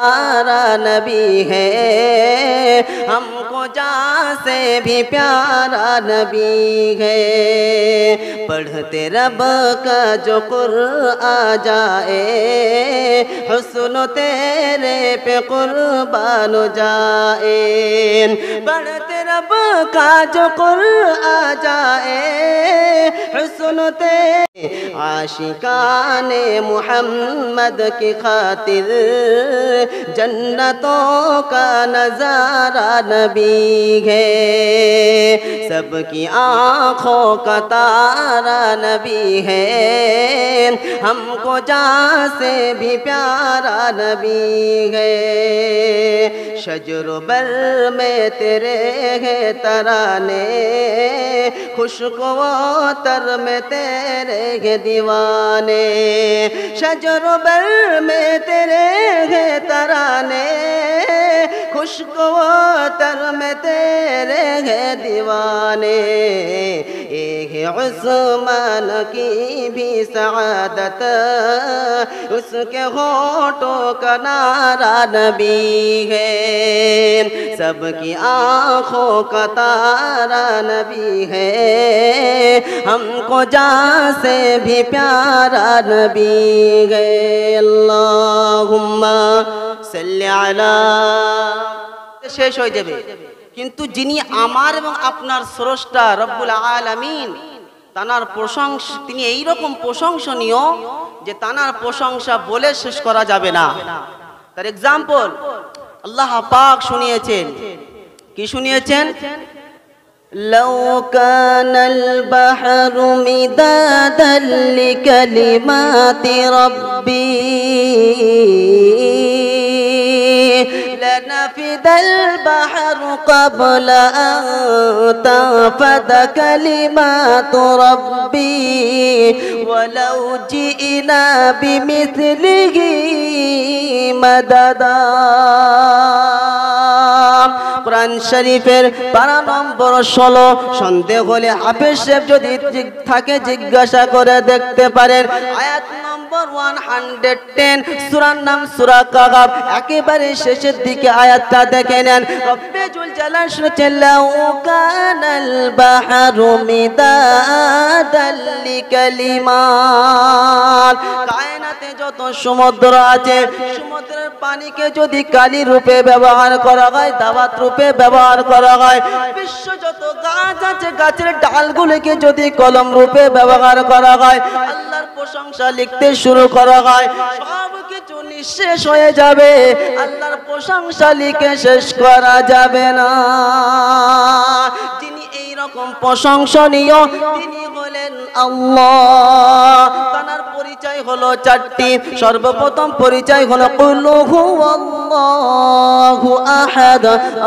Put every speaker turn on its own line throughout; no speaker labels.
پیارا نبی ہے ہم کو جان سے بھی پیارا نبی ہے پڑھتے رب کا جو قر آ جائے حسن تیرے پہ قربان جائے پڑھتے رب کا جو جائے حسن تیرے عاشقان محمد کی خاطر جنتوں کا نظارہ نبی ہے سب کی آنکھوں کا تارہ نبی ہے ہم کو جا سے بھی پیارا نبی ہے شجر و بل میں تیرے ہے ترانے خوشک و تر میں تیرے ہے دیوانے شجر و بل میں تیرے ہے ترانے ترانے انے و تر میں تیرے ہیں دیوانے عثمان کی بھی سعادت اس کے ہوتوں کا نارا نبی ہے سب کی آنکھوں کا تارا نبی ہے ہم کو جان سے بھی پیارا نبی ہے اللہ صلی سلانہ شیش ہو جبی কিন্তু যিনি আমার এবং আপনার স্রষ্টা রব্বুল আলামিন তানার প্রশংসা তিনি এই রকম প্রশংসনীয় যে তানার প্রশংসা বলে শেষ করা যাবে না তার এক্সাম্পল আল্লাহ পাক শুনিয়েছেন কি শুনিয়েছেন لو كان البحر مدادا لكلمات لنفد البحر قبل أن تنفد كلمات ربي ولو جئنا بمثله مددا কোরআন শরীফের পারা নম্বর ষোলো সন্দেহ হলে হাফেজ সাহেব যদি থাকে জিজ্ঞাসা করে দেখতে পারেন আয়াত নম্বর ওয়ান হান্ড্রেড টেন সুরার নাম সুরা কাগাব একেবারে শেষের দিকে আয়াতটা দেখে নেন রব্বেজুল জালাল শুনেছেন লাউ কানাল কায়নাতে যত সমুদ্র আছে সমুদ্রের পানিকে যদি কালি রূপে ব্যবহার করা হয় দাওয়াত রূপে রূপে ব্যবহার করা হয় বিশ্ব যত গাছ আছে গাছের ডালগুলিকে যদি কলম রূপে ব্যবহার করা হয় আল্লাহর প্রশংসা লিখতে শুরু করা হয় শেষ হয়ে যাবে আল্লাহর প্রশংসা লিখে শেষ করা যাবে না তিনি এই রকম প্রশংসনীয় তিনি বলেন আল্লাহ তার পরিচয় হলো চারটি সর্বপ্রথম পরিচয় হলো কুলু আল্লাহ الله أحد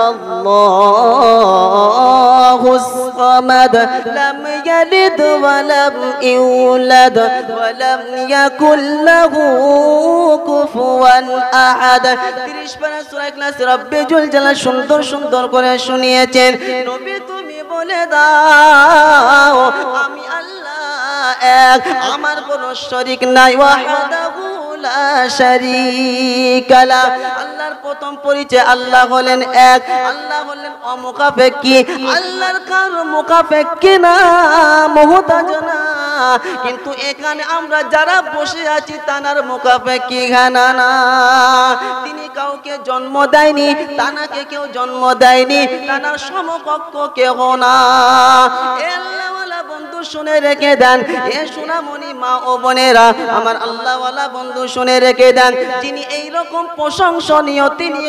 الله الصمد لم يلد ولم يولد ولم يكن له كفوا أحد তিরিশ পারা সুরা ক্লাস রব্বে জুল জালা সুন্দর সুন্দর করে শুনিয়েছেন নবী তুমি বলে দাও আমি আল্লাহ এক আমার কোনো শরিক নাই ওয়াহদাহু লা শারীকা আল্লাহর প্রথম পরিচয় আল্লাহ হলেন এক আল্লাহ হলেন কি আল্লাহর কার মুকাপেক্ষী না মুহতাজ না কিন্তু এখানে আমরা যারা বসে আছি তানার মুখাপেক্ষি ঘানা না তিনি কাউকে জন্ম দেয়নি তানাকে কেউ জন্ম দেয়নি তানার সমকক্ষ কেহ না বন্ধু শুনে রেখে দেন এ সোনামণি মা ও বোনেরা আমার আল্লাহওয়ালা বন্ধু শুনে রেখে দেন যিনি এই রকম প্রশংসনীয় তিনি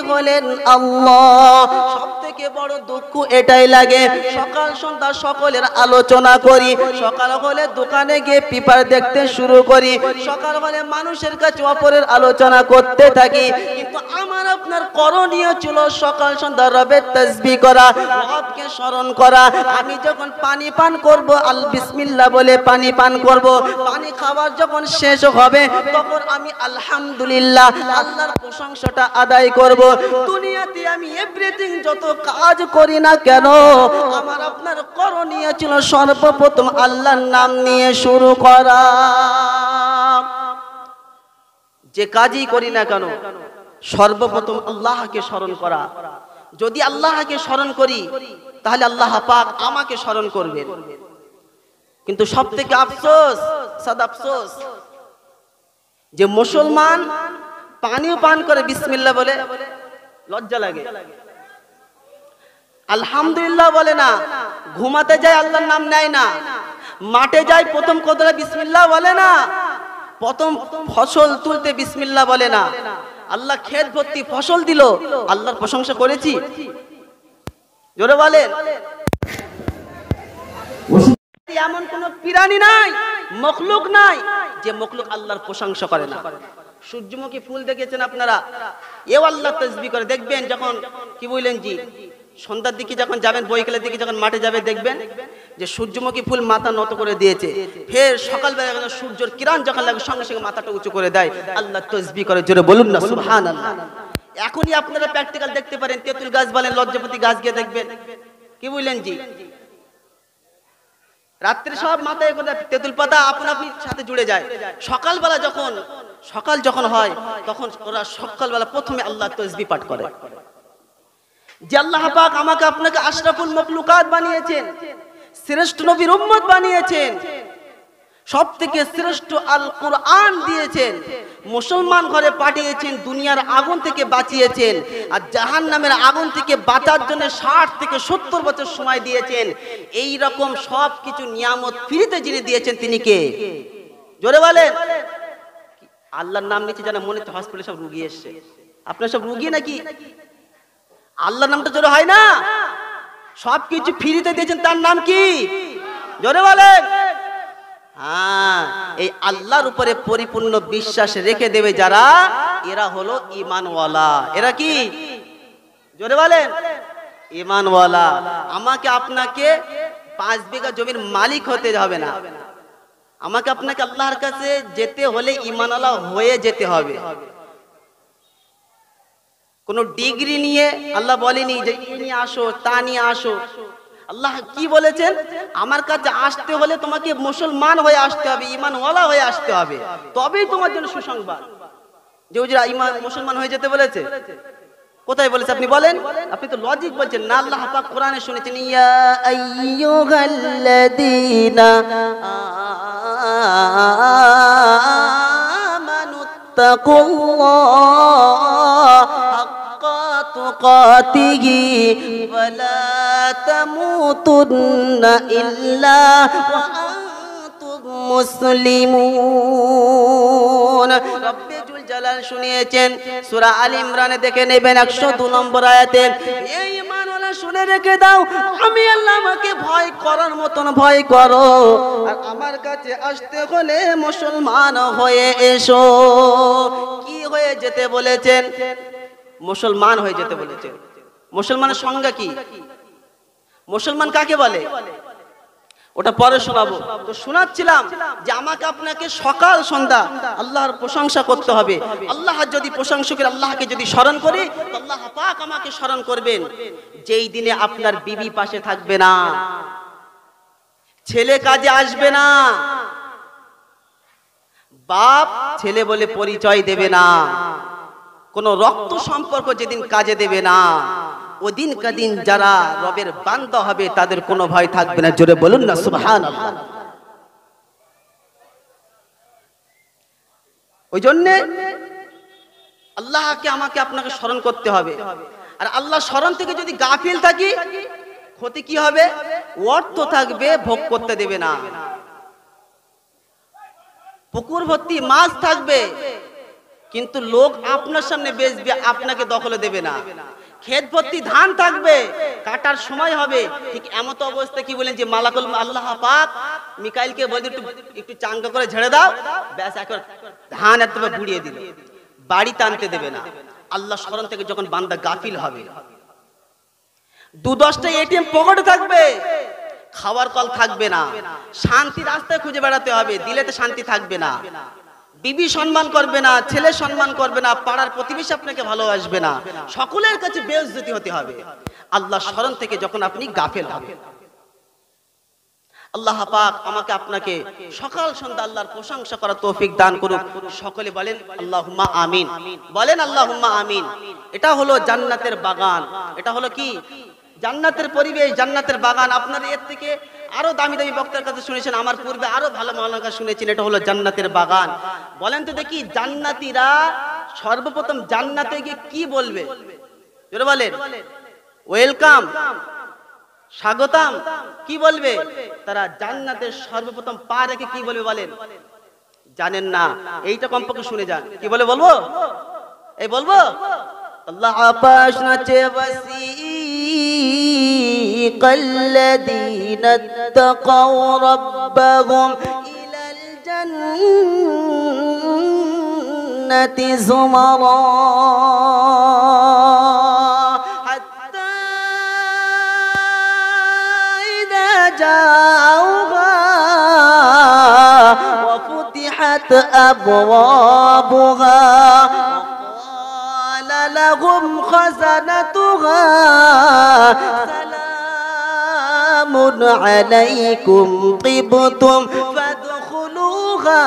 আল্লাহ সব থেকে বড় দুঃখ এটাই লাগে সকাল সন্ধ্যা সকলের আলোচনা করি সকাল হলে দোকানে গিয়ে পিপার দেখতে শুরু করি সকাল হলে মানুষের কাছে অপরের আলোচনা করতে থাকি কিন্তু আমার আপনার আপনার করণীয় ছিল সকাল সন্ধ্যা রবের তসবি করা রবকে স্মরণ করা আমি যখন পানি পান করব আল বিসমিল্লা বলে পানি পান করব পানি খাওয়ার যখন শেষ হবে তখন আমি আলহামদুলিল্লাহ আল্লাহর প্রশংসাটা আদায় করব দুনিয়াতে আমি এভরিথিং যত কাজ করি না কেন আমার আপনার করণীয় ছিল সর্বপ্রথম আল্লাহর নাম নিয়ে শুরু করা যে কাজই করি না কেন সর্বপ্রথম আল্লাহকে স্মরণ করা যদি আল্লাহকে স্মরণ করি তাহলে আল্লাহ পাক আমাকে স্মরণ করবেন কিন্তু সব থেকে আফসোস সাদ আফসোস যে মুসলমান পানিও পান করে বিসমিল্লা বলে লজ্জা লাগে আলহামদুলিল্লাহ বলে না ঘুমাতে যায় আল্লাহর নাম নেয় না মাঠে যায় প্রথম কতটা বিসমিল্লা বলে না প্রথম ফসল তুলতে বিসমিল্লা বলে না আল্লাহ খেত ভর্তি ফসল দিল আল্লাহর প্রশংসা করেছি জোরে বলেন এমন কোন প্রাণী নাই মখলুক নাই যে মখলুক আল্লাহর প্রশংসা করে না সূর্যমুখী ফুল দেখেছেন আপনারা এও আল্লাহ তসবি করে দেখবেন যখন কি বললেন জি সন্ধ্যার দিকে যখন যাবেন বৈকালের দিকে যখন মাঠে যাবে দেখবেন যে সূর্যমুখী ফুল মাথা নত করে দিয়েছে ফের সকালবেলা যখন সূর্যের কিরণ যখন লাগে সঙ্গে সঙ্গে মাথাটা উঁচু করে দেয় আল্লাহ তসবি করে জোরে বলুন না সুবহান আল্লাহ এখনই আপনারা প্র্যাকটিক্যাল দেখতে পারেন তেঁতুল গাছ বলেন লজ্জাপতি গাছ গিয়ে দেখবেন কি বুঝলেন জি রাত্রে সব মাথায় করে তেঁতুল পাতা আপন আপনি সাথে জুড়ে যায় সকালবেলা যখন সকাল যখন হয় তখন ওরা সকালবেলা প্রথমে আল্লাহ তসবি পাঠ করে যে আল্লাহ পাক আমাকে আপনাকে আশরাফুল মখলুকাত বানিয়েছেন শ্রেষ্ঠ নবীর উম্মত বানিয়েছেন সব থেকে শ্রেষ্ঠ আল কোরআন দিয়েছেন মুসলমান ঘরে পাঠিয়েছেন দুনিয়ার আগুন থেকে বাঁচিয়েছেন আর জাহান নামের আগুন থেকে বাঁচার জন্য ষাট থেকে সত্তর বছর সময় দিয়েছেন এই রকম সব কিছু নিয়ামত ফ্রিতে যিনি দিয়েছেন তিনি কে জোরে বলেন আল্লাহর নাম নিচ্ছে যেন মনে হচ্ছে হসপিটালে সব রুগী এসছে আপনার সব রুগী নাকি আল্লাহ নামটা জোরে হয় না সব কিছু ফিরিতে দিয়েছেন তার নাম কি জোরে বলেন হ্যাঁ এই আল্লাহর উপরে পরিপূর্ণ বিশ্বাস রেখে দেবে যারা এরা হলো ইমানওয়ালা এরা কি জোরে বলেন ইমানওয়ালা আমাকে আপনাকে পাঁচ বিঘা জমির মালিক হতে হবে না আমাকে আপনাকে আল্লাহর কাছে যেতে হলে ইমানওয়ালা হয়ে যেতে হবে কোনো ডিগ্রি নিয়ে আল্লাহ বলেনি যে নিয়ে আসো তা নিয়ে আসো আল্লাহ কি বলেছেন আমার কাছে আসতে হলে তোমাকে মুসলমান হয়ে আসতে হবে ইমানওয়ালা হয়ে আসতে হবে তবেই তোমার জন্য সুসংবাদ যে হুজুরা ইমান মুসলমান হয়ে যেতে বলেছে কোথায় বলেছে আপনি বলেন আপনি তো লজিক বলছেন না আল্লাহ পাক কোরআনে শুনেছেন ইয়া আইয়ুহাল্লাযীনা আমানুত্তাকুল্লাহ أوقاته ولا تموتن إلا وأنتم مسلمون জালাল শুনিয়েছেন সুরা আল ইমরানে দেখে নেবেন একশো দু নম্বর আয়াতে এই মানলা শুনে রেখে দাও আমি আল্লাহ আমাকে ভয় করার মতন ভয় করো আর আমার কাছে আসতে হলে মুসলমান হয়ে এসো কি হয়ে যেতে বলেছেন মুসলমান হয়ে যেতে বলেছে মুসলমানের সংজ্ঞা কি মুসলমান কাকে বলে ওটা পরে শোনাবো তো শোনাচ্ছিলাম যে আমাকে আপনাকে সকাল সন্ধ্যা আল্লাহর প্রশংসা করতে হবে আল্লাহ যদি প্রশংসকের আল্লাহকে যদি স্মরণ করি আল্লাহ পাক আমাকে স্মরণ করবেন যেই দিনে আপনার বিবি পাশে থাকবে না ছেলে কাজে আসবে না বাপ ছেলে বলে পরিচয় দেবে না কোনো রক্ত সম্পর্ক যেদিন কাজে দেবে না ওদিন কাদিন যারা রবের বান্ধ হবে তাদের কোনো ভয় থাকবে না জোরে বলুন না সুহান ওই জন্যে আল্লাহকে আমাকে আপনাকে স্মরণ করতে হবে আর আল্লাহ স্মরণ থেকে যদি গাফিল থাকি ক্ষতি কি হবে অর্থ থাকবে ভোগ করতে দেবে না পুকুর ভর্তি মাছ থাকবে কিন্তু লোক আপনার সামনে বেচবে আপনাকে দখলে দেবে না ক্ষেত ভর্তি ধান থাকবে কাটার সময় হবে ঠিক এমন অবস্থা কি বলেন যে মালাকুল আল্লাহ পাক মিকাইলকে বলে একটু একটু চাঙ্গা করে ঝেড়ে দাও ব্যাস একবার ধান এত ঘুরিয়ে দিল বাড়ি টানতে দেবে না আল্লাহ স্মরণ থেকে যখন বান্দা গাফিল হবে দু দশটা এটিএম পকেটে থাকবে খাওয়ার কল থাকবে না শান্তি রাস্তায় খুঁজে বেড়াতে হবে দিলে তো শান্তি থাকবে না বিবি সম্মান করবে না ছেলে সম্মান করবে না পাড়ার প্রতিবেশী আপনাকে ভালোবাসবে না সকলের কাছে বেউজ্জতি হতে হবে আল্লাহ স্মরণ থেকে যখন আপনি গাফেল হবেন আল্লাহ পাক আমাকে আপনাকে সকাল সন্ধ্যা আল্লাহর প্রশংসা করা তৌফিক দান করুক সকলে বলেন আল্লাহুম্মা আমিন বলেন আল্লাহুম্মা আমিন এটা হলো জান্নাতের বাগান এটা হলো কি জান্নাতের পরিবেশ জান্নাতের বাগান আপনার এর থেকে আরো দামি দামি বক্তার কাছে শুনেছেন আমার পূর্বে আরো ভালো মহানার কাছে শুনেছেন এটা হলো জান্নাতের বাগান বলেন তো দেখি জান্নাতিরা সর্বপ্রথম জান্নাতে গিয়ে কি বলবে বলেন ওয়েলকাম স্বাগতম কি বলবে তারা জান্নাতের সর্বপ্রথম পা রেখে কি বলবে বলেন জানেন না এইটা কমপক্ষে শুনে যান কি বলে বলবো এই বলবো আল্লাহ আপাস নাচে বসি الصديق الذين اتقوا ربهم إلى الجنة زمرا حتى إذا جاءوها وفتحت أبوابها لهم خزنتها سلام عليكم طبتم فادخلوها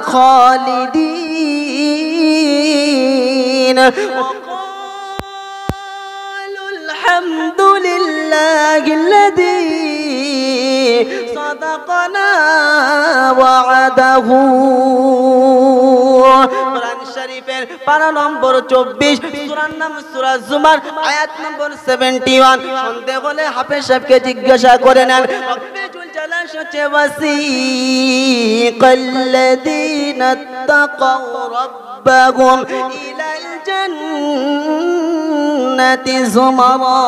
خالدين وقالوا الحمد لله الذي صدقنا وعده قران الشريفين পারা نمبر 24 সুরার নাম নম্বর সেভেন্টি ওয়ান সন্দেহ হলে জিজ্ঞাসা করে নেন وسيق الذين اتقوا ربهم إلى الجنة زمرا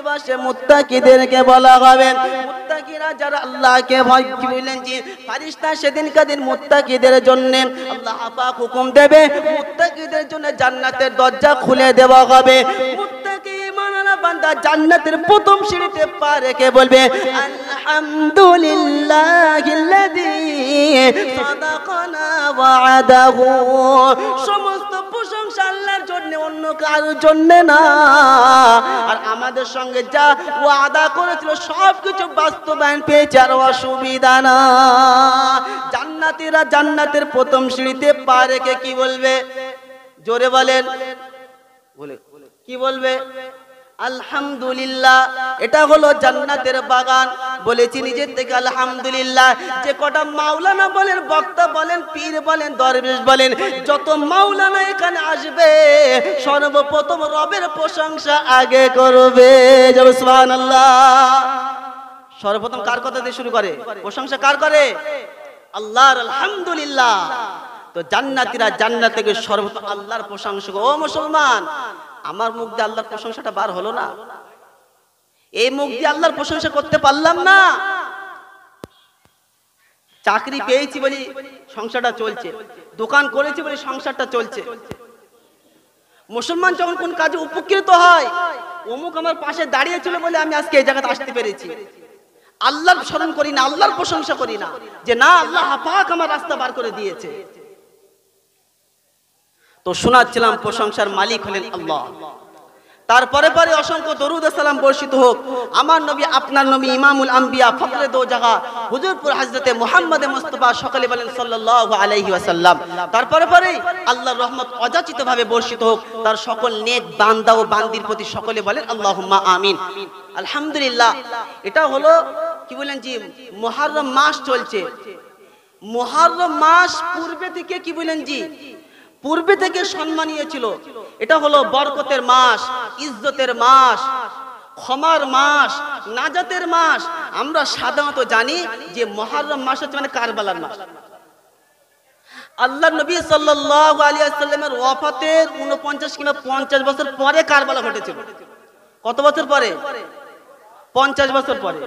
দিবসে মুত্তাকিদেরকে বলা হবে মুত্তাকিরা যারা আল্লাহকে ভয় বললেন যে ফারিস্তা সেদিন মুত্তাকিদের জন্য আল্লাহ হুকুম দেবে মুত্তাকিদের জন্য জান্নাতের দরজা খুলে দেওয়া হবে মুত্তাকি মানানা বান্দা জান্নাতের প্রথম সিঁড়িতে পা রেখে বলবে আলহামদুলিল্লাহিল্লাযী সাদাকানা ওয়াদাহু সমস্ত কার জন্য না আর আমাদের সঙ্গে যা ও আদা করেছিল সবকিছু বাস্তবায়ন পেয়েছে আর অসুবিধা না জান্নাতিরা জান্নাতের প্রথম সিঁড়িতে পারে রেখে কি বলবে জোরে বলেন বলে কি বলবে আলহামদুলিল্লাহ এটা হলো জান্নাতের বাগান বলেছি নিজের থেকে আলহামদুলিল্লাহ যে কটা মাওলানা বলেন বক্তা বলেন পীর বলেন দরবেশ বলেন যত মাওলানা এখানে আসবে সর্বপ্রথম রবের প্রশংসা আগে করবে সর্বপ্রথম কার কথা দিয়ে শুরু করে প্রশংসা কার করে আল্লাহর আলহামদুলিল্লাহ তো জান্নাতিরা জান্নাত থেকে সর্বত আল্লাহর প্রশংসা ও মুসলমান আমার মুখ দিয়ে আল্লাহর প্রশংসাটা বার হলো না এই মুখ দিয়ে আল্লাহর প্রশংসা করতে পারলাম না চাকরি পেয়েছি বলি সংসারটা চলছে দোকান করেছি বলে সংসারটা চলছে মুসলমান যখন কোন কাজে উপকৃত হয় অমুক আমার পাশে দাঁড়িয়েছিল বলে আমি আজকে এই জায়গাতে আসতে পেরেছি আল্লাহর স্মরণ করি না আল্লাহর প্রশংসা করি না যে না আল্লাহ পাক আমার রাস্তা বার করে দিয়েছে তো শোনাচ্ছিলাম প্রশংসার মালিক হলেন আল্লাহ তারপরে পরে অসংখ্য দরুদ সালাম বর্ষিত হোক আমার নবী আপনার নবী ইমামুল আম্বিয়া ফখরে দো জাগা হুজুরপুর হাজরতে মোহাম্মদ মুস্তফা সকালে বলেন সাল্লাহ আলাইহি ওয়াসাল্লাম তারপরে পরে আল্লাহর রহমত অযাচিতভাবে বর্ষিত হোক তার সকল নেক বান্দা ও বান্দির প্রতি সকলে বলেন আল্লাহুম্মা আমিন আলহামদুলিল্লাহ এটা হলো কি বলেন জি মহারম মাস চলছে মহারম মাস পূর্বে থেকে কি বলেন জি পূর্বে থেকে সম্মানিয়েছিল এটা হলো বরকতের মাস ইজ্জতের মাস ক্ষমার মাস নাজাতের মাস আমরা সাধারণত জানি যে মহারম মাস হচ্ছে মানে কারবালার মাস আল্লাহ নবী সাল্লামের আলিয়াল্লামের উনপঞ্চাশ কিংবা পঞ্চাশ বছর পরে কারবালা ঘটেছিল কত বছর পরে পঞ্চাশ বছর পরে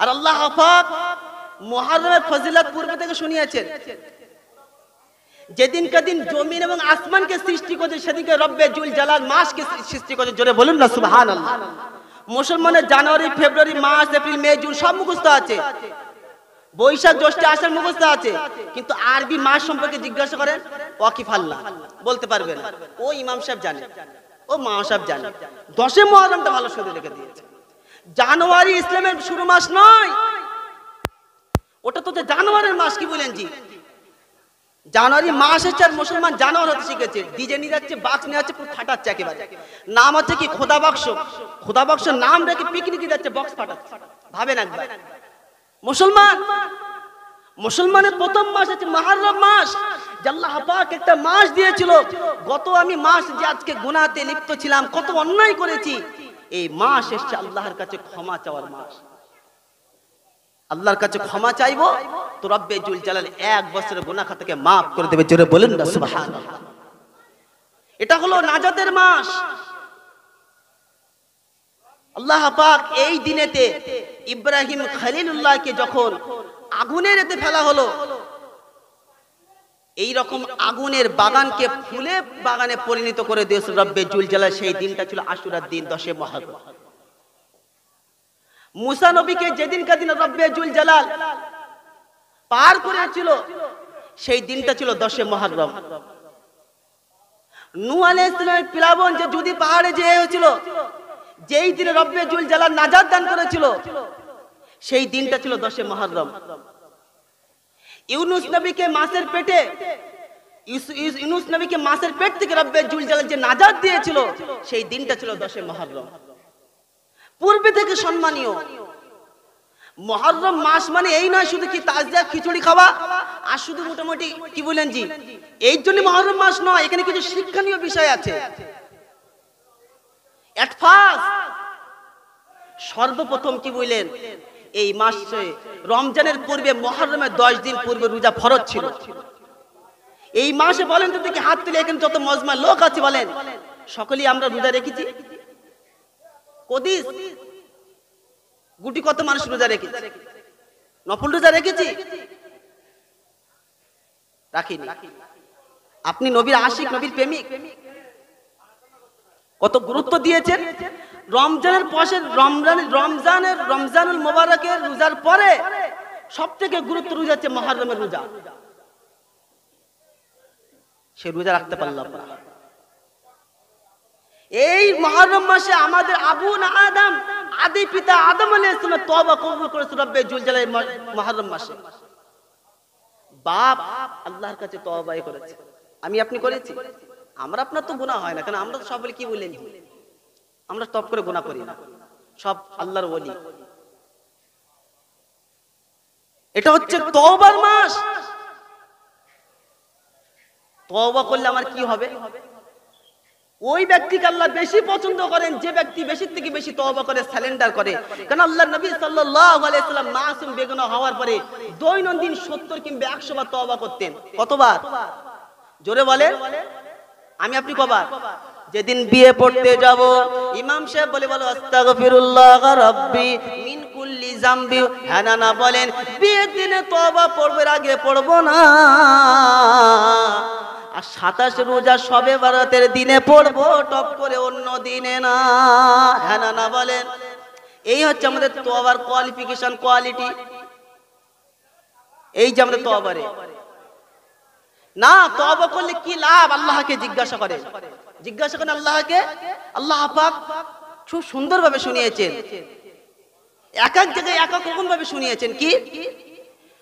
আর আল্লাহ হাফাক মহারমের ফজিলা পূর্বে থেকে শুনিয়েছেন যেদিনকে দিন জমিন এবং আসমানকে সৃষ্টি করছে সেদিনকে রব্বে জুল জালাল মাসকে সৃষ্টি করছে জোরে বলুন না সুহান আল্লাহ মুসলমানের জানুয়ারি ফেব্রুয়ারি মার্চ এপ্রিল মে জুন সব মুখস্থ আছে বৈশাখ জ্যৈষ্ঠ আসার মুখস্থ আছে কিন্তু আরবি মাস সম্পর্কে জিজ্ঞাসা করেন ওয়াকিফ আল্লাহ বলতে পারবেন ও ইমাম সাহেব জানে ও মা সাহেব জানে দশে মহরমটা ভালো শুরু রেখে দিয়েছে জানুয়ারি ইসলামের শুরু মাস নয় ওটা তো জানুয়ারির মাস কি বলেন জি জানুয়ারি মাস হচ্ছে আর মুসলমান জানোয়ার হতে শিখেছে ডিজে নিয়ে যাচ্ছে বাক্স নিয়ে যাচ্ছে পুরো ফাটাচ্ছে একেবারে নাম হচ্ছে কি খোদা বাক্স খোদা বাক্স নাম রেখে পিকনিকে যাচ্ছে বক্স ফাটাচ্ছে ভাবেন একবার মুসলমান মুসলমানের প্রথম মাস হচ্ছে মাহারম মাস জাল্লাহ পাক একটা মাস দিয়েছিল গত আমি মাস যে আজকে গুনাতে লিপ্ত ছিলাম কত অন্যায় করেছি এই মাস এসছে আল্লাহর কাছে ক্ষমা চাওয়ার মাস আল্লাহর কাছে ক্ষমা চাইব তো রব্বে জুল জালাল এক বছরের গোনা খাতাকে মাফ করে দেবে জোরে বলেন এটা হলো নাজাতের মাস আল্লাহ পাক এই দিনেতে ইব্রাহিম খলিলুল্লাহকে যখন আগুনের এতে ফেলা হলো এই রকম আগুনের বাগানকে ফুলে বাগানে পরিণত করে দিয়েছিল রব্বে জুল জালাল সেই দিনটা ছিল আশুরার দিন দশে মহাগর মুসা নবীকে যেদিন কাদিন রব্বে জুল জালাল পার করেছিল সেই দিনটা ছিল দশে মহারম প্লাবন যে যদি পাহাড়ে হয়েছিল যেই দিনে রব্বে জুল জালাল নাজাদ দান করেছিল সেই দিনটা ছিল দশে মহারম ইউনুস নবীকে পেটে ইউনুস নবীকে পেট থেকে রব্বে জুল জালাল যে নাজাদ দিয়েছিল সেই দিনটা ছিল দশে মহারম পূর্বে থেকে সম্মানীয় মহরম মাস মানে এই নয় শুধু কি তাজদার খিচুড়ি খাওয়া আর শুধু মোটামুটি কি বলেন জি এই জন্য মহরম মাস নয় এখানে কিছু শিক্ষণীয় বিষয় আছে সর্বপ্রথম কি বললেন এই মাসে রমজানের পূর্বে মহরমের দশ দিন পূর্বে রোজা ফরজ ছিল এই মাসে বলেন তো দেখি হাত তুলে এখানে যত মজমা লোক আছে বলেন সকলেই আমরা রোজা রেখেছি কদিস গুটি কত মানুষ রোজা রেখেছে নফল রোজা রেখেছি রাখিনি আপনি নবীর আশিক নবীর প্রেমিক কত গুরুত্ব দিয়েছেন রমজানের পরে রমজানের রমজানের রমজানুল মোবারকের রোজার পরে সব থেকে গুরুত্ব রোজা হচ্ছে মহারমের রোজা সে রোজা রাখতে পারলাম না এই মহরম মাসে আমাদের আবু না আদম আদি পিতা আদম আলাইহিস সালাম তওবা কবুল করেছে রব্বে জুলজালাল মহরম মাসে বাপ আল্লাহর কাছে তওবাই করেছে আমি আপনি করেছি আমরা আপনার তো গুনাহ হয় না কারণ আমরা সকলে কি বলেন আমরা টপ করে গুনাহ করি না সব আল্লাহর ওলি এটা হচ্ছে তওবার মাস তওবা করলে আমার কি হবে ওই ব্যক্তিকে আল্লাহ বেশি পছন্দ করেন যে ব্যক্তি বেশি থেকে বেশি তবা করে স্যালেন্ডার করে কারণ আল্লাহ নবী সাল্লাম মাসুম বেগুনা হওয়ার পরে দৈনন্দিন সত্তর কিংবা একশো বার তবা করতেন কতবার জোরে বলে আমি আপনি কবার যেদিন বিয়ে পড়তে যাব ইমাম সাহেব বলে বলো আস্তাগফিরুল্লাহ রাব্বি মিন কুল্লি জামবি হ্যাঁ না বলেন বিয়ের দিনে তবা পড়বে আগে পড়ব না আর সাতাশ রোজা সবে বারাতের দিনে পড়বো টপ করে অন্য দিনে না হ্যাঁ না বলেন এই হচ্ছে আমাদের তোবার কোয়ালিফিকেশন কোয়ালিটি এই যে আমাদের তবারে না তবা করলে কি লাভ আল্লাহকে জিজ্ঞাসা করে জিজ্ঞাসা করেন আল্লাহকে আল্লাহ পাক খুব সুন্দরভাবে শুনিয়েছেন এক এক জায়গায় এক এক রকম ভাবে শুনিয়েছেন কি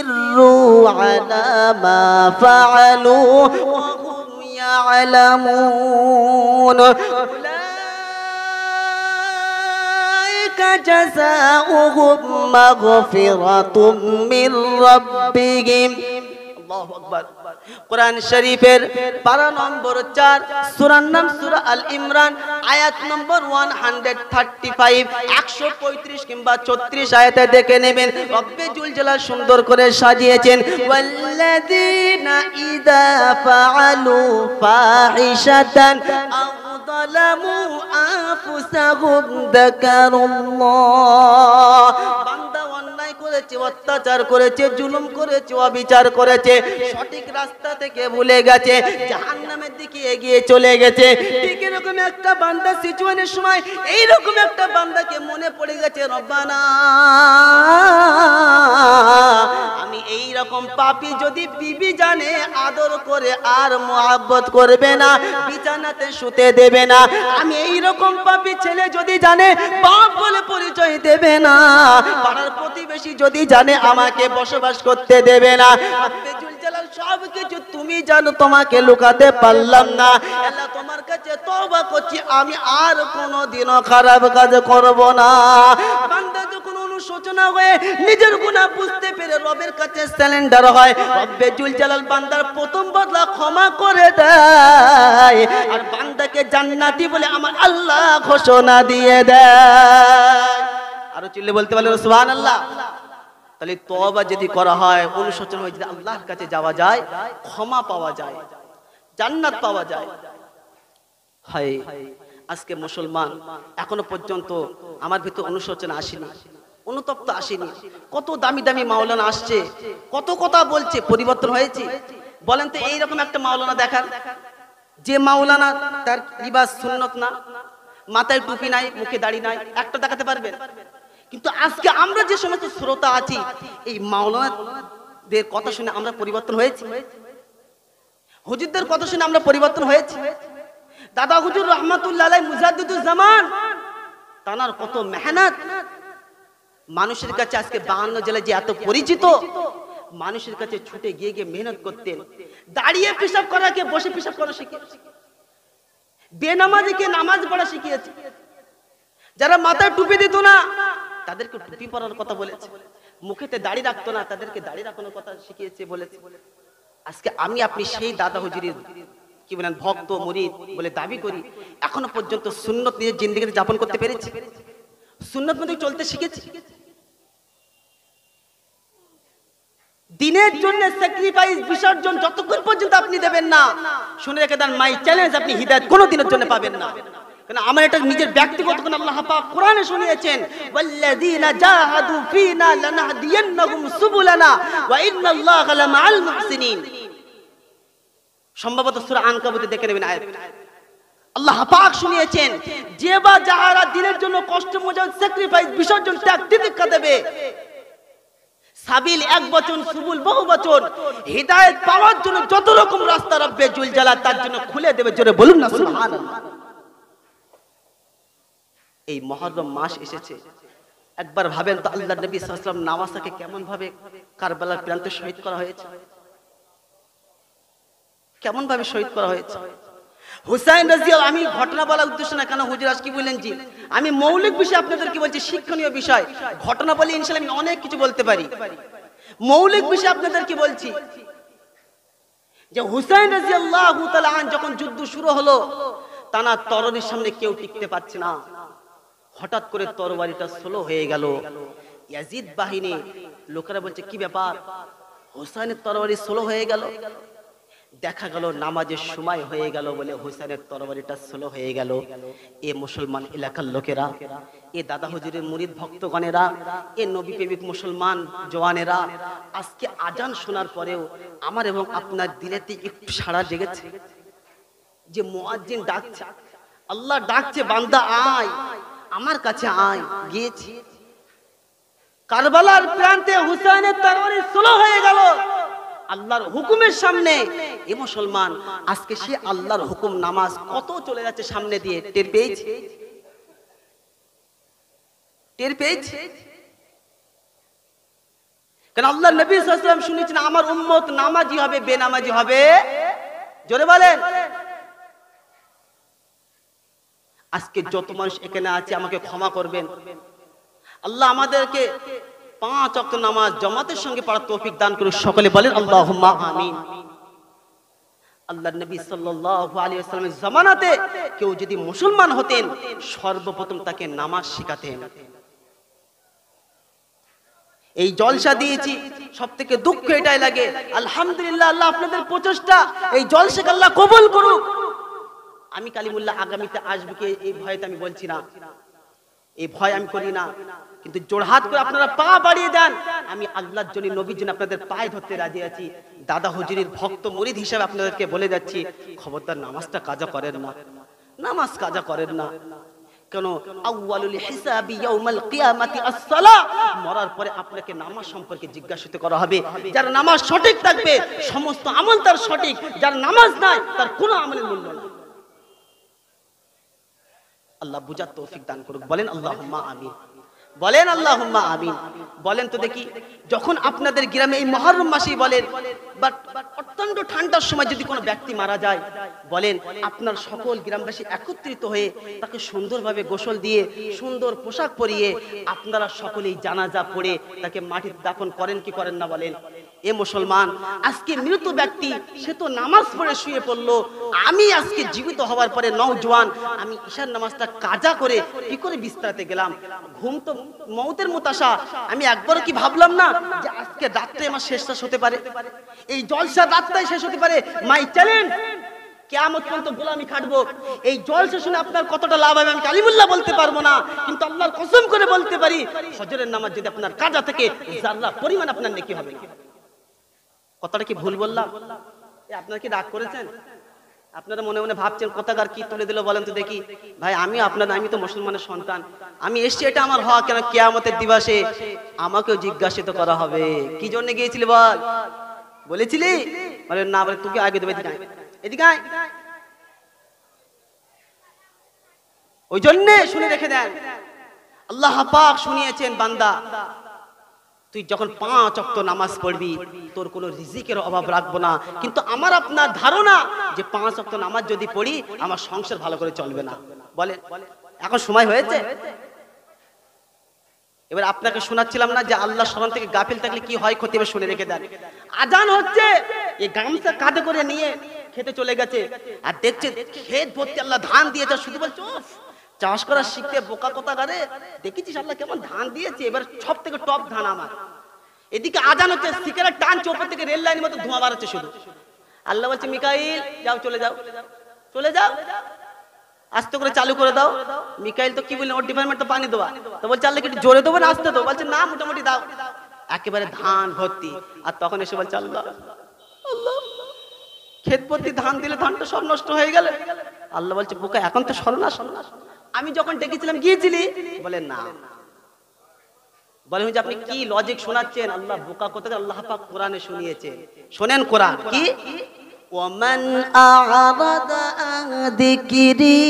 أصروا على ما فعلوا وهم يعلمون جزاؤهم مغفرة من ربهم الله أكبر কোরআন শরীফের পারা নম্বর চার সুরান নাম সুরা আল ইমরান আয়াত number one hundred thirty five একশো পঁয়ত্রিশ কিংবা ছত্রিশ আয়াতে দেখে নেবেন অব্বে জুল জেলা সুন্দর করে সাজিয়েছেন ওয়াল্লাদিনা ইদা ফাআলু ফাহিশাতান আও ظلموا أنفسهم ذكروا الله অন্যায় করেছে অত্যাচার করেছে জুলুম করেছে অবিচার করেছে সঠিক রাস্তা থেকে ভুলে গেছে জাহান্নামের দিকে এগিয়ে চলে গেছে ঠিক এরকম একটা বান্দা সিচুয়েশনের সময় এই রকম একটা বান্দাকে মনে পড়ে গেছে রব্বানা আমি এই রকম পাপি যদি বিবি জানে আদর করে আর মোহাব্বত করবে না বিছানাতে শুতে দেবে না আমি এই রকম পাপি ছেলে যদি জানে বাপ বলে পরিচয় দেবে না পাড়ার প্রতিবেশী ভারতবাসী যদি জানে আমাকে বসবাস করতে দেবে না সব তুমি জানো তোমাকে লুকাতে পারলাম না তোমার কাছে তবা করছি আমি আর কোনোদিনও খারাপ কাজ করব না অনুশোচনা হয়ে নিজের গুণা বুঝতে পেরে রবের কাছে হয় প্রথম বদলা ক্ষমা করে দেয় আর জান্নাতি বলে আমার আল্লাহ ঘোষণা দিয়ে দেয় আরো চিল্লে বলতে পারলে সুহান আল্লাহ তাহলে তবা যদি করা হয় অনুশোচন হয় যদি আল্লাহর কাছে যাওয়া যায় ক্ষমা পাওয়া যায় জান্নাত পাওয়া যায় আজকে মুসলমান এখনো পর্যন্ত আমার ভিতরে অনুশোচনা আসেনি অনুতপ্ত আসেনি কত দামি দামি মাওলানা আসছে কত কথা বলছে পরিবর্তন হয়েছে বলেন তো এইরকম একটা মাওলানা দেখার যে মাওলানা তার রিবাজ সুন্নত না মাথায় টুপি নাই মুখে দাড়ি নাই একটা দেখাতে পারবেন কিন্তু আজকে আমরা যে সমস্ত শ্রোতা আছি এই মাওলানাদের কথা শুনে আমরা পরিবর্তন হয়েছি হুজুরদের কথা শুনে আমরা পরিবর্তন হয়েছি দাদা হুজুর রহমাতুল্লাহ মুজাদুজ্জামান তানার কত মেহনত মানুষের কাছে আজকে বাহান্ন জেলা যে এত পরিচিত মানুষের কাছে ছুটে গিয়ে গিয়ে মেহনত করতেন দাঁড়িয়ে পেশাব করাকে বসে পেশাব করা শিখিয়েছে বেনামাজিকে নামাজ পড়া শিখিয়েছে যারা মাথায় টুপি দিত না তাদেরকে টুপি পরার কথা বলেছে মুখেতে দাড়ি রাখতো না তাদেরকে দাড়ি রাখানোর কথা শিখিয়েছে বলেছে আজকে আমি আপনি সেই দাদা হুজুরি কি বলেন ভক্ত মরিদ বলে দাবি করি এখনো পর্যন্ত সুন্নত নিজের জিন্দিগিতে যাপন করতে পেরেছি সুন্নত মধ্যে চলতে শিখেছি দিনের জন্য স্যাক্রিফাইস বিসর্জন যতক্ষণ পর্যন্ত আপনি দেবেন না শুনে রেখে দেন মাই চ্যালেঞ্জ আপনি হৃদায়ত কোনো দিনের জন্য পাবেন না আমার এটা নিজের ব্যক্তিগত কোন আল্লাহ পাক কোরআনে শুনিয়েছেন ওয়াল্লাযীনা জাহাদু ফীনা লানাহদিয়ান্নাহুম সুবুলানা ওয়া ইন্নাল্লাহা মুহসিনিন সম্ভবত সূরা আনকাবুতে দেখে নেবেন আয়াত আল্লাহ পাক শুনিয়েছেন যে বা যাহারা দিনের জন্য কষ্ট মজা স্যাক্রিফাইস বিসর্জন ত্যাগ তিতিক্ষা দেবে সাবিল এক বচন সুবুল বহু বচন হৃদায়ত পাওয়ার জন্য যত রকম রাস্তা রব্বে জুল জ্বালা তার জন্য খুলে দেবে জোরে বলুন না সুবহানাল্লাহ এই মহরম মাস এসেছে একবার ভাবেন তো আল্লাহ নবী সাল্লাম নামাজাকে কেমন ভাবে কারবালার প্রান্তে শহীদ করা হয়েছে কেমন ভাবে শহীদ করা হয়েছে হুসাইন আমি ঘটনা বলার উদ্দেশ্য না কেন হুজুর আজকে বললেন জি আমি মৌলিক বিষয় কি বলছি শিক্ষণীয় বিষয় ঘটনা বলে ইনশাল্লাহ আমি অনেক কিছু বলতে পারি মৌলিক বিষয় কি বলছি যে হুসাইন রাজিয়াল্লাহ যখন যুদ্ধ শুরু হলো তানা তরণের সামনে কেউ টিকতে পারছে না হঠাৎ করে তরবারিটা স্লো হয়ে গেল ইয়াজিদ বাহিনী লোকেরা বলছে কি ব্যাপার হোসাইনের তরবারি স্লো হয়ে গেল দেখা গেল নামাজের সময় হয়ে গেল বলে হোসেনের তরবারিটা স্লো হয়ে গেল এ মুসলমান এলাকার লোকেরা এ দাদা হুজুরের মুরিদ ভক্তগণেরা এ নবী প্রেমিক মুসলমান জওয়ানেরা আজকে আজান শোনার পরেও আমার এবং আপনার দিলেতে একটু সাড়া জেগেছে যে মোয়াজ্জিন ডাকছে আল্লাহ ডাকছে বান্দা আয় আমার কাছে আয় গিয়েছি কারবালার প্রান্তে হুসাইনের তরবারি সোলো হয়ে গেল আল্লাহর হুকুমের সামনে এ মুসলমান আজকে সে আল্লাহর হুকুম নামাজ কত চলে যাচ্ছে সামনে দিয়ে টের পেয়েছে টের পেয়েছে কেন আল্লাহ নবী সাল্লাম শুনেছেন আমার উম্মত নামাজি হবে বেনামাজি হবে জোরে বলেন আজকে যত মানুষ এখানে আছে আমাকে ক্ষমা করবেন আল্লাহ আমাদেরকে পাঁচ অক্ট নামাজ জমাতের সঙ্গে পড়ার তৌফিক দান করে সকলে বলেন আল্লাহ আমিন আল্লাহ নবী কেউ যদি মুসলমান হতেন সর্বপ্রথম তাকে নামাজ শিখাতেন এই জলসা দিয়েছি সব থেকে দুঃখ এটাই লাগে আলহামদুলিল্লাহ আল্লাহ আপনাদের প্রচেষ্টা এই জলসাকে আল্লাহ কবুল করুক আমি কালিমুল্লাহ আগামীতে আসবে কি এই ভয়তে আমি বলছি না এই ভয় আমি করি না কিন্তু জোড়হাত করে আপনারা পা বাড়িয়ে দেন আমি আল্লাহর জন্য নবীর জন্য আপনাদের পায়ে ধরতে রাজি আছি দাদা হুজুরির ভক্ত মরিদ হিসাবে আপনাদেরকে বলে যাচ্ছি খবরদার নামাজটা কাজা করেন না নামাজ কাজা করেন না কেন আউয়ালুল হিসাবি ইয়াউমাল কিয়ামাতি আসসালাহ মরার পরে আপনাকে নামাজ সম্পর্কে জিজ্ঞাসিত করা হবে যার নামাজ সঠিক থাকবে সমস্ত আমল তার সঠিক যার নামাজ নাই তার কোনো আমলের মূল্য নাই আল্লাহ বুঝার তৌফিক দান করুক বলেন আল্লাহ আমিন বলেন আল্লাহ আমিন বলেন তো দেখি যখন আপনাদের গ্রামে এই মহরম মাসেই বলেন বাট অত্যন্ত ঠান্ডার সময় যদি কোনো ব্যক্তি মারা যায় বলেন আপনার সকল গ্রামবাসী একত্রিত হয়ে তাকে সুন্দরভাবে গোসল দিয়ে সুন্দর পোশাক পরিয়ে আপনারা সকলেই জানাজা পড়ে তাকে মাটির দাপন করেন কি করেন না বলেন এ মুসলমান আজকে মৃত ব্যক্তি সে তো নামাজ পড়ে শুয়ে পড়লো আমি আজকে জীবিত হওয়ার পরে নওজোয়ান আমি ঈশার নামাজটা কাজা করে কি করে বিস্তারতে গেলাম ঘুম তো মৌতের মোতাশা আমি একবার কি ভাবলাম না যে আজকে রাত্রে আমার শেষটা হতে পারে এই জলসা রাত্রায় শেষ হতে পারে মাই চ্যালেঞ্জ আপনার কাজা থেকে পরিমাণ আপনার নেকি হবে কথাটা কি ভুল বললাম আপনারা কি রাগ করেছেন আপনারা মনে মনে ভাবছেন কথাকার কি তুলে দিল বলেন তো দেখি ভাই আমি আপনার আমি তো মুসলমানের সন্তান আমি এসছি এটা আমার হওয়া কেন কেয়ামতের দিবাসে আমাকেও জিজ্ঞাসিত করা হবে কি জন্য গিয়েছিলি বল বলেছিলি বলে না বলে তুই আগে দেবে এদিকে ওই জন্যে শুনে রেখে দেন আল্লাহ পাক শুনিয়েছেন বান্দা তুই যখন পাঁচ অক্ত নামাজ পড়বি তোর কোনো রিজিকের অভাব রাখবো না কিন্তু আমার আপনার ধারণা যে পাঁচ অক্ত নামাজ যদি পড়ি আমার সংসার ভালো করে চলবে না বলে এখন সময় হয়েছে এবার আপনাকে শোনাচ্ছিলাম না যে আল্লাহ সরান থেকে গাফিল থাকলে কি হয় ক্ষতি শুনে রেখে দেন আজান হচ্ছে এই গামছা কাঁধে করে নিয়ে খেতে চলে গেছে আর দেখছে খেত ভর্তি আল্লাহ ধান দিয়েছে শুধু বলছে চাষ করা শিখতে বোকা কথা গারে দেখেছিস আল্লাহ কেমন ধান দিয়েছে এবার সব থেকে টপ ধান আমার এদিকে আজান হচ্ছে সিকারের টান চোপর থেকে রেল লাইনের মতো ধোঁয়া বাড়াচ্ছে শুধু আল্লাহ বলছে মিকাইল যাও চলে যাও চলে যাও আস্তে করে চালু করে দাও মিকাইল তো কি বললেন ওর ডিপার্টমেন্ট তো পানি দেওয়া তো বলছে আল্লাহ একটু জোরে দেবো না আস্তে দেবো বলছে না মোটামুটি দাও একেবারে ধান ভর্তি আর তখন এসে বলছে আল্লাহ আল্লাহ ক্ষেত ভর্তি ধান দিলে ধানটা সব নষ্ট হয়ে গেলে আল্লাহ বলছে বোকা এখন তো সরনা সরনা আমি যখন ডেকেছিলাম গিয়েছিলি বলে না বলে যে আপনি কি লজিক শোনাচ্ছেন আল্লাহ বোকা কথা আল্লাহ পাক কোরআনে শুনিয়েছেন শোনেন কোরআন কি ومن أعرض عن ذكري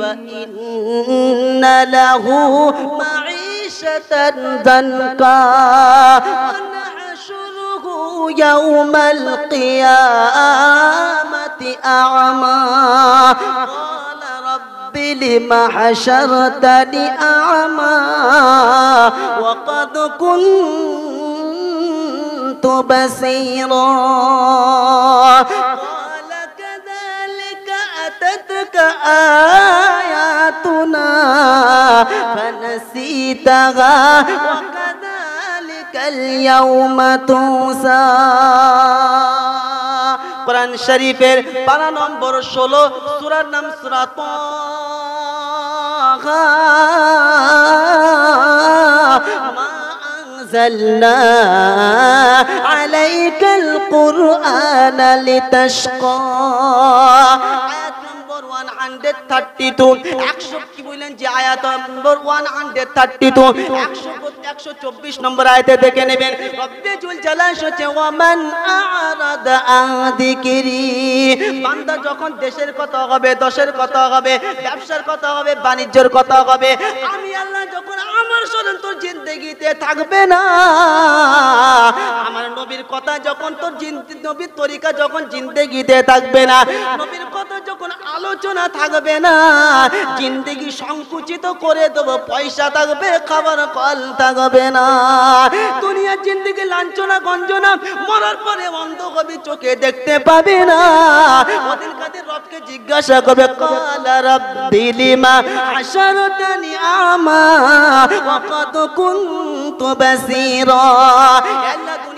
فإن له معيشة ضنكا ونحشره يوم القيامة أعمى لما حشرتني أعمى وقد كنت بصيرا قال كذلك أتتك آياتنا فنسيتها وكذلك اليوم توسى কোরআন শরীফের পারা নম্বর ষোলো সুরার নাম সুরাত أنزلنا عليك আয়াত নম্বর যখন দেশের কথা হবে দশের কথা হবে ব্যবসার কথা হবে বাণিজ্যের কথা হবে আমি আল্লাহ যখন আমার স্মরণ তোর জিন্দগিতে থাকবে না আমার নবীর কথা যখন তোর নবীর তরিকা যখন জিন্দগিতে থাকবে না নবীর কথা যখন আলোচনা আলোচনা থাকবে না জিন্দিগি সংকুচিত করে দেবো পয়সা থাকবে খাবার কল থাকবে না দুনিয়ার জিন্দিগি লাঞ্ছনা গঞ্জনা মরার পরে অন্ধ কবি চোখে দেখতে পাবে না ওদের কাছে রবকে জিজ্ঞাসা করবে কালা রব্বিলিমা আশারতানি আমা ওয়া কত কুনতু বাসীরা আল্লাহ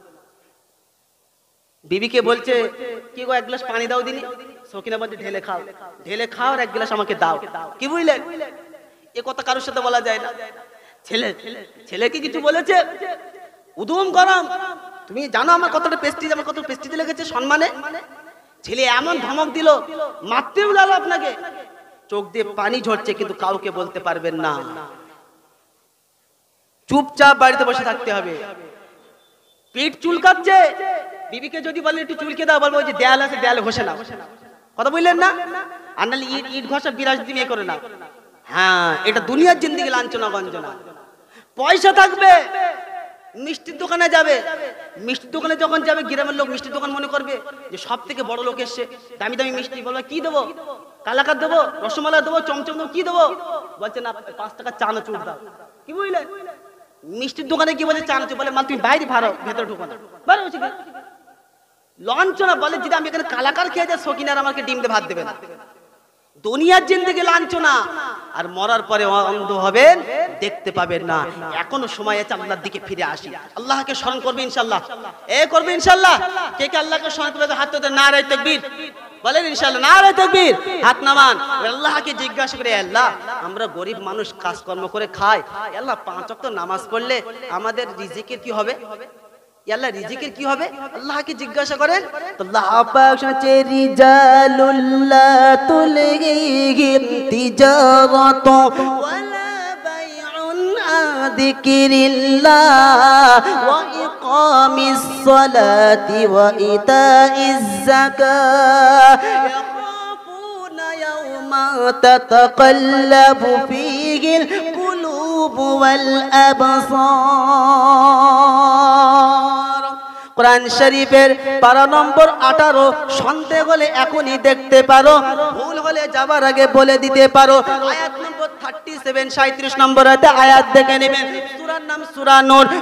বিবিকে বলছে কি গো এক গ্লাস পানি দাও দিলি সকিনা বলছে ঢেলে খাও ঢেলে খাও আর এক গ্লাস আমাকে দাও কি বুঝলে এ কথা কারোর সাথে বলা যায় না ছেলে ছেলে কি কিছু বলেছে উদুম গরম তুমি জানো আমার কতটা পেস্টি আমার কত পেস্টিজ লেগেছে সম্মানে ছেলে এমন ধমক দিল মাতৃ উলালো আপনাকে চোখ দিয়ে পানি ঝরছে কিন্তু কাউকে বলতে পারবেন না চুপচাপ বাড়িতে বসে থাকতে হবে পেট চুলকাচ্ছে বিবিকে যদি বলেন একটু চুলকে দাও বলবো যে দেয়াল আছে দেয়াল ঘষে নাও কথা বললেন না আর নাহলে ইট ইট ঘষা বিরাজ দিয়ে করে নাও হ্যাঁ এটা দুনিয়ার জিন্দিগি লাঞ্ছনা গঞ্জনা পয়সা থাকবে মিষ্টির দোকানে যাবে মিষ্টির দোকানে যখন যাবে গ্রামের লোক মিষ্টির দোকান মনে করবে যে সব থেকে বড় লোক এসছে দামি দামি মিষ্টি বলবে কি দেবো কালাকার দেবো রসমালা দেবো চমচম দেবো কি দেবো বলছে না পাঁচ টাকা চুর দাও কি বুঝলে মিষ্টির দোকানে কি বলে চুর বলে মানে তুমি বাইরে ভারো ভেতরে ঢুকো না লঞ্চনা বলে যদি আমি এখানে কালাকার খেয়ে যাই সকিনার আমাকে ডিম দিয়ে ভাত দেবে না দুনিয়ার জিন্দগি লাঞ্ছনা আর মরার পরে অন্ধ হবেন দেখতে পাবেন না এখনো সময় আছে আল্লাহর দিকে ফিরে আসি আল্লাহকে স্মরণ করবে ইনশাল্লাহ এ করবে ইনশাল্লাহ কে কে আল্লাহকে স্মরণ করবে হাত তোদের না রায় তকবীর বলেন ইনশাল্লাহ না রায় তকবীর হাত নামান আল্লাহকে জিজ্ঞাসা করে আল্লাহ আমরা গরিব মানুষ কাজকর্ম করে খাই আল্লাহ পাঁচ ওয়াক্ত নামাজ পড়লে আমাদের রিজিকের কি হবে يلا رزقের কি হবে আল্লাহকে জিজ্ঞাসা করেন তো আল্লাহ পাক সাথে রিজালুল্লাহ তুলগিহিম তিজারাত ওয়ালা বাইউন আযকিরিল্লাহ ওয়া ইকামিস সালাতি ওয়া ইতাইজ যাকাত تتقلب فيه القلوب والأبصار কোরআন শরীফের বারো নম্বর আঠারো সন্দেহ হলে এখনই দেখতে পারো ভুল হলে যাবার আগে বলে দিতে পারো আয়াত নম্বর থার্টি সেভেন সাঁত্রিশ নম্বর হাতে আয়াত দেখে নেবেন সুরার নাম সুরা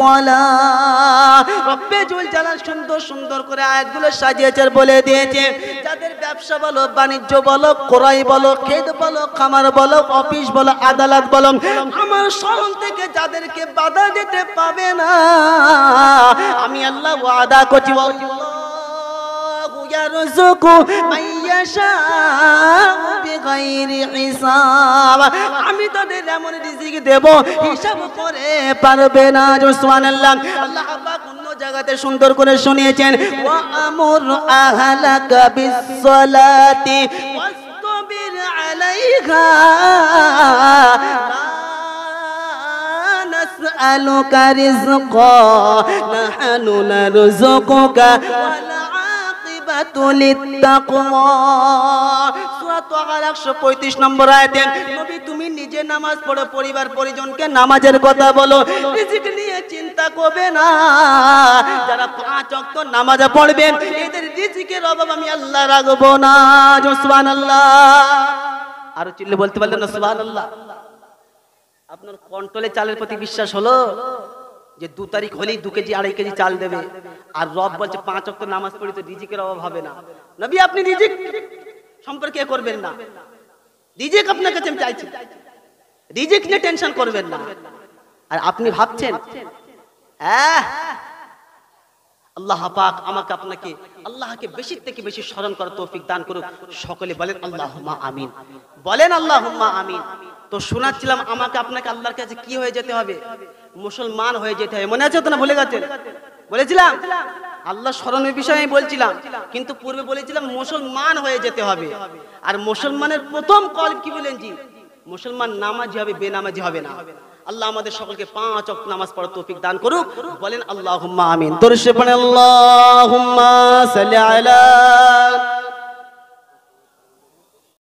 সুন্দর সুন্দর করে আয়াতগুলো সাজিয়েছে বলে দিয়েছে যাদের ব্যবসা বলো বাণিজ্য বলো ক্রয় বলো খেত বলো খামার বলো অফিস বলো আদালত বলো আমার স্মরণ থেকে যাদেরকে বাধা দিতে পাবে না আমি আল্লাহ আদা করছি ইয়ারযুকু মাইয়াশা বিগাইরি হিসাব আমি তাদের এমন রিজিক দেব হিসাব করে পারবে না সুবহানাল্লাহ আল্লাহ পাক অন্য জায়গাতে সুন্দর করে শুনিয়েছেন ওয়া আমুর আহলাকা বিসসালাতি ওয়াসতাবির আলাইহা نسألك رزقا نحن نرزقك পঁয়ত্রিশ নম্বর তুমি নামাজ পড়ো পরিবার পরিজনকে নামাজের কথা চিন্তা করবে না যারা পাঁচ নামাজ পড়বেন অভাব আমি রাখবো আল্লাহ আরো চিল্লে বলতে পারলেন আপনার কন্ট্রোলে চালের প্রতি বিশ্বাস হলো যে দু তারিখ হলেই দু কেজি আড়াই কেজি চাল দেবে আর রব বলছে পাঁচ অক্ট নামাজ পড়ি তো রিজিকের অভাব হবে না নবী আপনি রিজিক সম্পর্কে করবেন না রিজিক আপনার কাছে আমি চাইছি রিজিক নিয়ে টেনশন করবেন না আর আপনি ভাবছেন আল্লাহ পাক আমাকে আপনাকে আল্লাহকে বেশি থেকে বেশি স্মরণ করার তৌফিক দান করুক সকলে বলেন আল্লাহ আমিন বলেন আল্লাহ আমিন তো শোনাচ্ছিলাম আমাকে আপনাকে আল্লাহর কাছে কি হয়ে যেতে হবে মুসলমান হয়ে যেতে হবে মনে আছে তো না ভুলে গেছে বলেছিলাম আল্লাহ স্মরণের বিষয়ে আমি বলছিলাম কিন্তু পূর্বে বলেছিলাম মুসলমান হয়ে যেতে হবে আর মুসলমানের প্রথম কল কি বলেন জি মুসলমান নামাজি হবে বেনামাজি হবে না আল্লাহ আমাদের সকলকে পাঁচ অক্ট নামাজ পড়ার তৌফিক দান করুক বলেন আল্লাহ আমিন তোর সে আল্লাহ